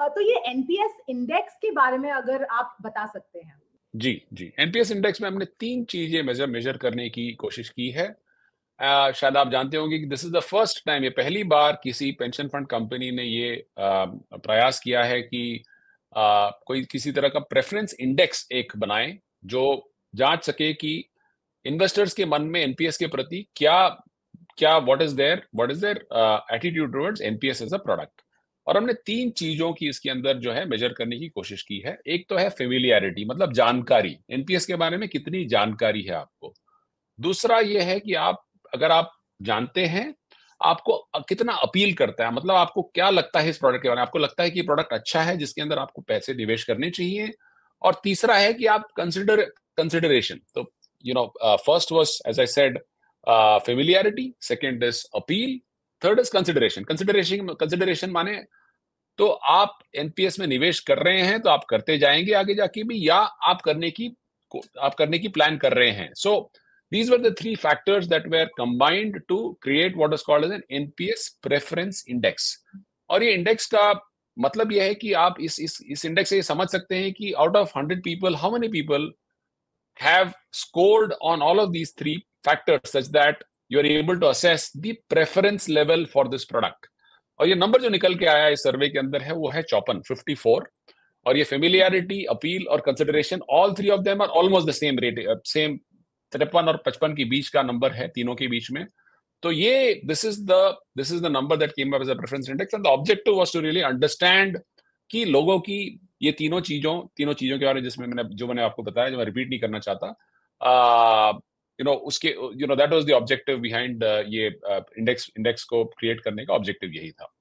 तो ये NPS index के बारे में अगर आप बता सकते हैं जी जी एनपीएस इंडेक्स में हमने तीन चीजें मेजर मेजर करने की कोशिश की है आ, शायद आप जानते होंगे कि this is the first time ये पहली बार किसी पेंशन फंड कंपनी ने ये आ, प्रयास किया है कि आ, कोई किसी तरह का प्रेफरेंस इंडेक्स एक बनाए जो जांच सके कि इन्वेस्टर्स के मन में एनपीएस के प्रति क्या क्या what is there what is there attitude towards NPS as a product और हमने तीन चीजों की इसके अंदर जो है मेजर करने की कोशिश की है एक तो है फेमिलियरिटी मतलब जानकारी एनपीएस के बारे में कितनी जानकारी है आपको दूसरा यह है कि आप अगर आप जानते हैं आपको कितना अपील करता है मतलब आपको क्या लगता है इस प्रोडक्ट के बारे में आपको लगता है कि प्रोडक्ट अच्छा है जिसके अंदर आपको पैसे निवेश करने चाहिए और तीसरा है कि आप कंसिडर कंसिडरेशन तो you know first was as I said familiarity second is appeal third is consideration consideration consideration माने तो आप एनपीएस में निवेश कर रहे हैं तो आप करते जाएंगे आगे जाके भी या आप करने की आप करने की प्लान कर रहे हैं so these were the three factors that were combined to create what is called as an NPS preference index और ये इंडेक्स का मतलब यह है कि आप इस इस इस इंडेक्स से समझ सकते हैं कि out of hundred people how many people have scored on all of these three factors such that you are able to assess the preference level for this product और ये नंबर जो निकल के आया इस सर्वे के अंदर है वो है चौपन फिफ्टी फोर और ये फेमिलियरिटी अपील और consideration all three of them are almost the same rate same तिरपन और पचपन के बीच का नंबर है तीनों के बीच में तो ये this is the this is the number that came up a preference index and the objective was to really understand कि लोगों की ये तीनों चीजों तीनों चीजों के बारे में जिसमें मैंने जो मैंने आपको बताया जो मैं रिपीट नहीं करना चाहता uh, यू नो उसके you know that was the objective behind ये इंडेक्स uh, इंडेक्स को क्रिएट करने का ऑब्जेक्टिव यही था